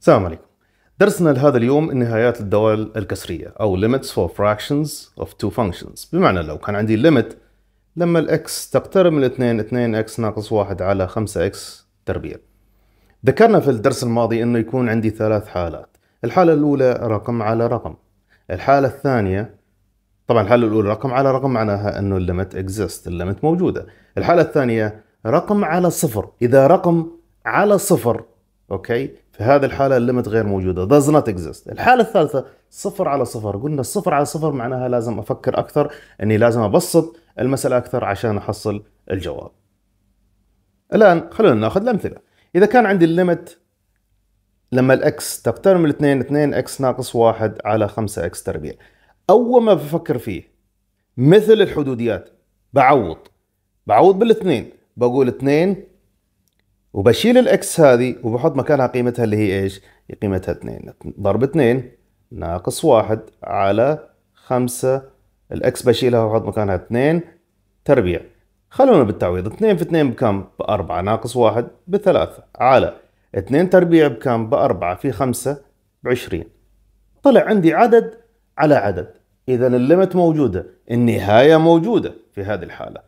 السلام عليكم درسنا لهذا اليوم النهايات الدوال الكسرية أو limits for fractions of two functions بمعنى لو كان عندي limit لما x تقترب من 2 2x ناقص 1 على 5x تربيع ذكرنا في الدرس الماضي أنه يكون عندي ثلاث حالات الحالة الأولى رقم على رقم الحالة الثانية طبعا الحالة الأولى رقم على رقم معناها أنه الليمت exist الليمت موجودة الحالة الثانية رقم على صفر إذا رقم على صفر أوكي في هذه الحالة الليمت غير موجودة does not exist الحالة الثالثة صفر على صفر قلنا الصفر على صفر معناها لازم أفكر أكثر أني لازم أبسط المسألة أكثر عشان أحصل الجواب الآن خلونا ناخذ الأمثلة إذا كان عندي الليمت لما الاكس تقترب من 2 2 اكس ناقص 1 على 5 اكس تربيع اول ما بفكر فيه مثل الحدوديات بعوض بعوض بالاثنين بقول 2 وبشيل الاكس هذه وبحط مكانها قيمتها اللي هي ايش؟ قيمتها 2 ضرب 2 ناقص 1 على 5 الاكس بشيلها وبحط مكانها 2 تربيع خلونا بالتعويض 2 في 2 بكم؟ ب 4 ناقص 1 ب 3 على 2 تربيع بكم؟ ب 4 في 5 ب 20 طلع عندي عدد على عدد اذا الليمت موجودة النهاية موجودة في هذه الحالة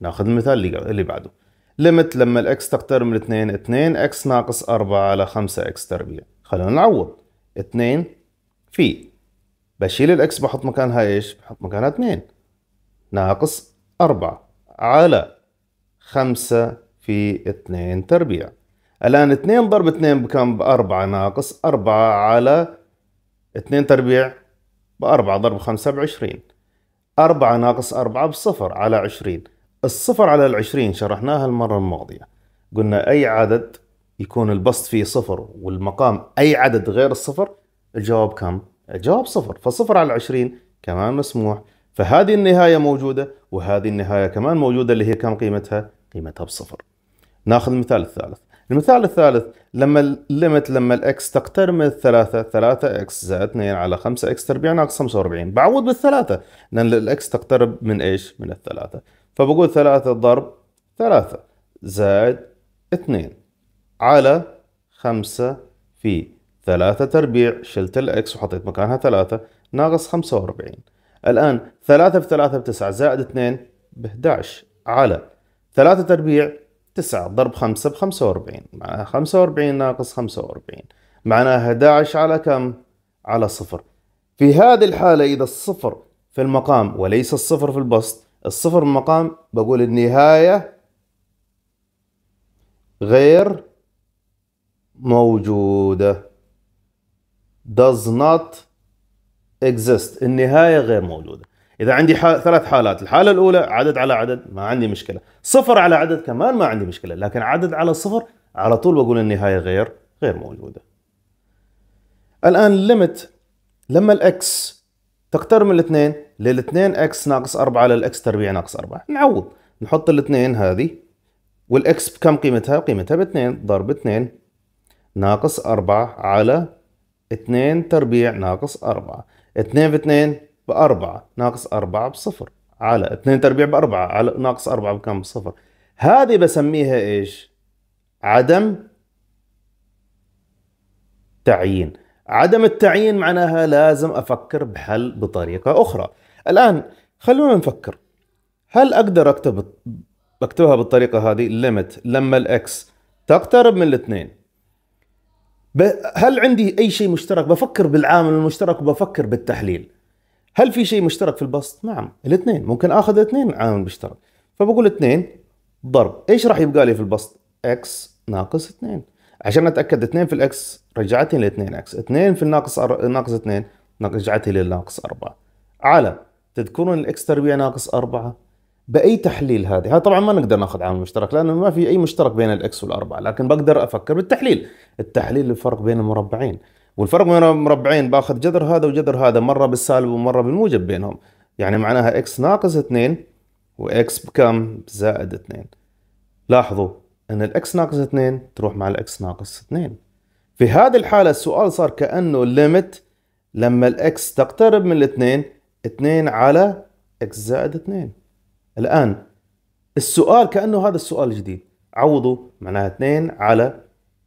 ناخذ المثال اللي بعده ليمت لما الاكس تقترب من 2 2 اكس ناقص 4 على 5 اكس تربيع خلونا نعوض 2 في بشيل الاكس بحط مكانها ايش؟ بحط مكانها 2 ناقص 4 على 5 في 2 تربيع الآن 2 ضرب 2 بكم ب 4 ناقص 4 على 2 تربيع ب 4 ضرب 5 ب 20 4 ناقص 4 بصفر على 20 الصفر على العشرين شرحناها المرة الماضية قلنا أي عدد يكون البسط فيه صفر والمقام أي عدد غير الصفر الجواب كم؟ الجواب صفر فالصفر على العشرين كمان مسموح فهذه النهاية موجودة وهذه النهاية كمان موجودة اللي هي كم قيمتها؟ قيمتها بصفر ناخذ المثال الثالث المثال الثالث لما الليمت لما الاكس تقترب من الثلاثة ثلاثة اكس زائد 2 على 5 اكس تربيع ناقص 45 بعوض بالثلاثة لان الاكس تقترب من ايش؟ من الثلاثة فبقول ثلاثة ضرب ثلاثة زائد اثنين على خمسة في ثلاثة تربيع شلت الإكس وحطيت مكانها ثلاثة ناقص خمسة وأربعين الآن ثلاثة في ثلاثة بتسعة زائد اثنين بهداش على ثلاثة تربيع تسعة ضرب خمسة بخمسة وأربعين معناها خمسة وأربعين ناقص خمسة وأربعين معناها 11 على كم؟ على صفر في هذه الحالة إذا الصفر في المقام وليس الصفر في البسط الصفر مقام بقول النهاية غير موجودة does not exist النهاية غير موجودة إذا عندي حال ثلاث حالات الحالة الأولى عدد على عدد ما عندي مشكلة صفر على عدد كمان ما عندي مشكلة لكن عدد على صفر على طول بقول النهاية غير غير موجودة الآن limit لما الأكس تقترب من الاثنين للاثنين اكس ناقص 4 للاكس تربيع ناقص 4 نعوض نحط الاثنين هذه والاكس بكم قيمتها؟ قيمتها ب 2 ضرب 2 ناقص 4 على 2 تربيع ناقص 4 2 في 2 ب 4 ناقص 4 بصفر على 2 تربيع ب 4 على ناقص 4 بكم بصفر هذه بسميها ايش؟ عدم تعيين عدم التعيين معناها لازم افكر بحل بطريقه اخرى الآن خلونا نفكر هل أقدر أكتب أكتبها بالطريقة هذه ليمت لما الإكس تقترب من الاثنين هل عندي أي شيء مشترك بفكر بالعامل المشترك وبفكر بالتحليل هل في شيء مشترك في البسط؟ نعم الاثنين ممكن اخذ اثنين عامل مشترك فبقول اثنين ضرب ايش راح يبقى لي في البسط؟ اكس ناقص اثنين عشان اتاكد اثنين في الاكس رجعتني لاثنين 2 اكس، اثنين في الناقص أر... ناقص اثنين رجعتني للناقص اربعة على تذكرون الاكس تربيع ناقص 4 باي تحليل هذه هذا طبعا ما نقدر ناخذ عامل مشترك لانه ما في اي مشترك بين الاكس والاربعه لكن بقدر افكر بالتحليل التحليل الفرق بين المربعين والفرق بين المربعين باخذ جذر هذا وجذر هذا مره بالسالب ومره بالموجب بينهم يعني معناها اكس ناقص 2 واكس بكم زائد 2 لاحظوا ان الاكس ناقص 2 تروح مع الاكس ناقص 2 في هذه الحاله السؤال صار كانه الليمت لما الاكس تقترب من الاثنين 2 على x زائد 2 الآن السؤال كأنه هذا السؤال الجديد عوضوا معناها 2 على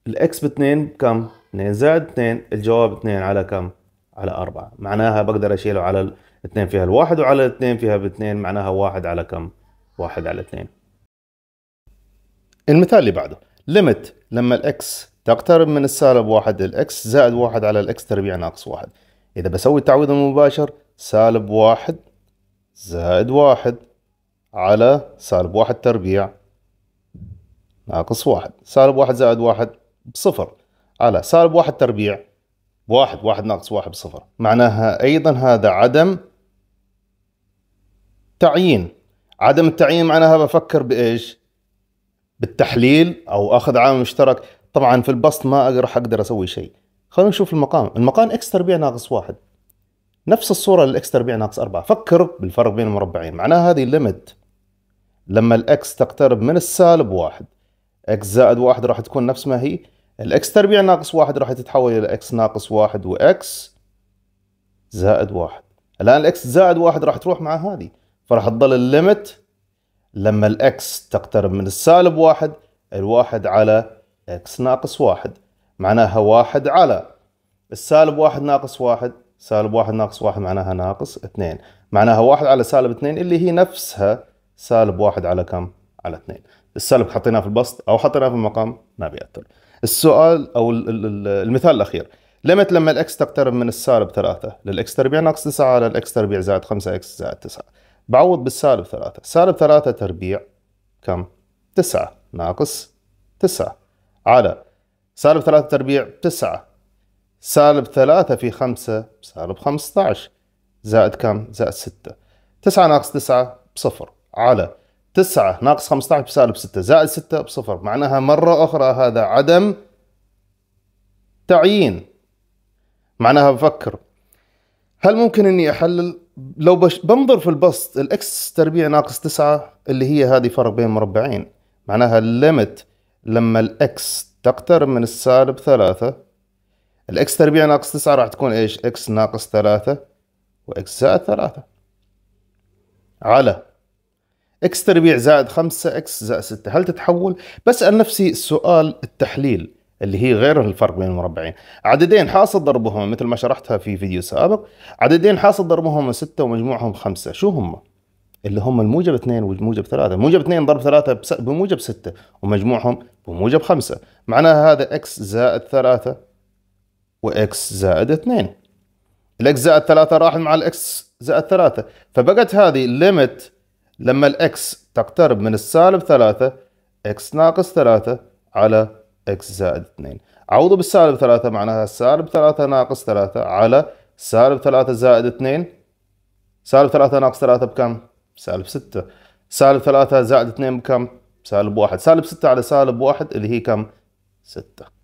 الاكس ب 2 بكم 2 زائد 2 الجواب 2 على كم على 4 معناها بقدر اشيله على 2 فيها الواحد وعلى 2 فيها ب 2 معناها 1 على كم 1 على 2 المثال اللي بعده ليميت لما الاكس تقترب من السالب 1 الاكس زائد 1 على الاكس تربيع ناقص 1 اذا بسوي التعويض المباشر سالب واحد زائد واحد على سالب واحد تربيع ناقص واحد سالب واحد زائد واحد بصفر على سالب واحد تربيع واحد واحد ناقص واحد بصفر معناها أيضا هذا عدم تعيين عدم التعيين معناها بفكر بإيش بالتحليل أو أخذ عامل مشترك طبعا في البسط ما راح أقدر أسوي شيء خلونا نشوف المقام المقام إكس تربيع ناقص واحد نفس الصورة للإكس تربيع ناقص 4 فكر بالفرق بين المربعين معناها هذه الليمت لما الإكس تقترب من السالب واحد إكس زائد واحد راح تكون نفس ما هي الإكس تربيع ناقص واحد راح تتحول إلى إكس ناقص واحد وإكس زائد واحد الآن الإكس زائد واحد راح تروح مع هذه فراح تظل الليمت لما الإكس تقترب من السالب واحد الواحد على إكس ناقص واحد معناها واحد على السالب واحد ناقص واحد سالب واحد ناقص واحد معناها ناقص اثنين معناها واحد على سالب اثنين اللي هي نفسها سالب واحد على كم؟ على اثنين السالب حطيناه في البسط او حطيناه في المقام ما بيأثر السؤال او المثال الاخير لمت لما الاكس تقترب من السالب ثلاثة للاكس تربيع ناقص تسعة على الاكس تربيع زائد خمسة اكس زائد تسعة بعوض بالسالب ثلاثة سالب ثلاثة تربيع كم؟ تسعة ناقص تسعة على سالب ثلاثة تربيع تسعة سالب ثلاثة في خمسة سالب خمسة عشر زائد كم؟ زائد ستة تسعة ناقص تسعة بصفر على تسعة ناقص خمسة عشر بسالب ستة زائد ستة بصفر معناها مرة أخرى هذا عدم تعيين معناها بفكر هل ممكن أني أحلل لو بش... بنظر في البسط الاكس تربيع ناقص تسعة اللي هي هذه فرق بين مربعين معناها الليمت لما الاكس تقترب من السالب ثلاثة الاكس تربيع ناقص تسعة راح تكون ايش اكس ناقص ثلاثة واكس زائد ثلاثة على اكس تربيع زائد خمسة اكس زائد ستة هل تتحول بسأل نفسي السؤال التحليل اللي هي غير الفرق بين المربعين عددين حاصل ضربهم مثل ما شرحتها في فيديو سابق عددين حاصل ضربهم ستة ومجموعهم خمسة شو هم اللي هم الموجب اثنين والموجب ثلاثة موجب اثنين ضرب ثلاثة بموجب ستة ومجموعهم بموجب خمسة معناها هذا اكس زائد ثلاثة واكس زائد 2 الاكس زائد 3 راح مع الاكس زائد 3 فبقت هذه ليمت لما الاكس تقترب من السالب 3 اكس ناقص 3 على اكس زائد 2 عوضوا بالسالب 3 معناها سالب 3 ناقص 3 على سالب 3 زائد 2 سالب 3 ناقص 3 بكم؟ سالب 6 سالب 3 زائد 2 بكم؟ سالب 1 سالب 6 على سالب 1 اللي هي كم؟ 6